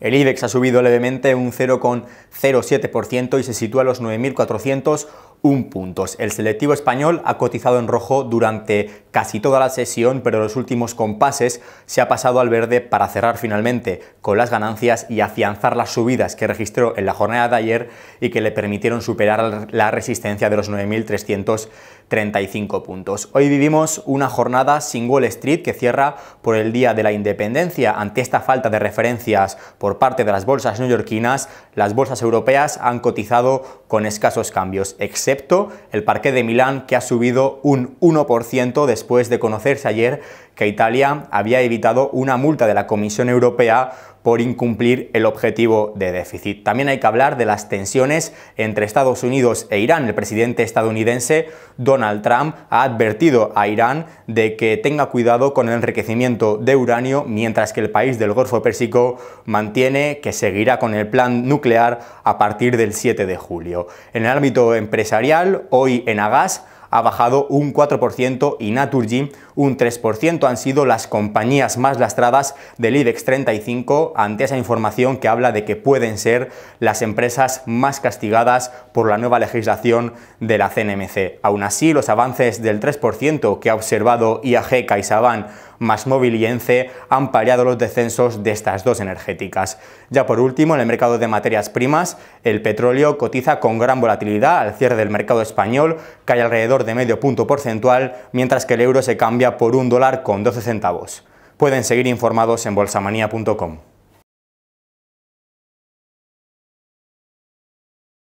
El IBEX ha subido levemente un 0,07% y se sitúa a los 9.401 puntos. El selectivo español ha cotizado en rojo durante casi toda la sesión, pero los últimos compases se ha pasado al verde para cerrar finalmente con las ganancias y afianzar las subidas que registró en la jornada de ayer y que le permitieron superar la resistencia de los 9.335 puntos. Hoy vivimos una jornada sin Wall Street que cierra por el Día de la Independencia. Ante esta falta de referencias por parte de las bolsas neoyorquinas, las bolsas europeas han cotizado con escasos cambios, excepto el parque de Milán que ha subido un 1% después después de conocerse ayer que Italia había evitado una multa de la Comisión Europea por incumplir el objetivo de déficit. También hay que hablar de las tensiones entre Estados Unidos e Irán. El presidente estadounidense Donald Trump ha advertido a Irán de que tenga cuidado con el enriquecimiento de uranio, mientras que el país del Golfo Pérsico mantiene que seguirá con el plan nuclear a partir del 7 de julio. En el ámbito empresarial, hoy en Agas, ha bajado un 4% y Naturgy un 3%. Han sido las compañías más lastradas del IBEX 35 ante esa información que habla de que pueden ser las empresas más castigadas por la nueva legislación de la CNMC. Aún así, los avances del 3% que ha observado IAG CaixaBank Masmovil y ENCE han paliado los descensos de estas dos energéticas. Ya por último, en el mercado de materias primas, el petróleo cotiza con gran volatilidad al cierre del mercado español, cae alrededor de medio punto porcentual, mientras que el euro se cambia por un dólar con 12 centavos. Pueden seguir informados en bolsamanía.com.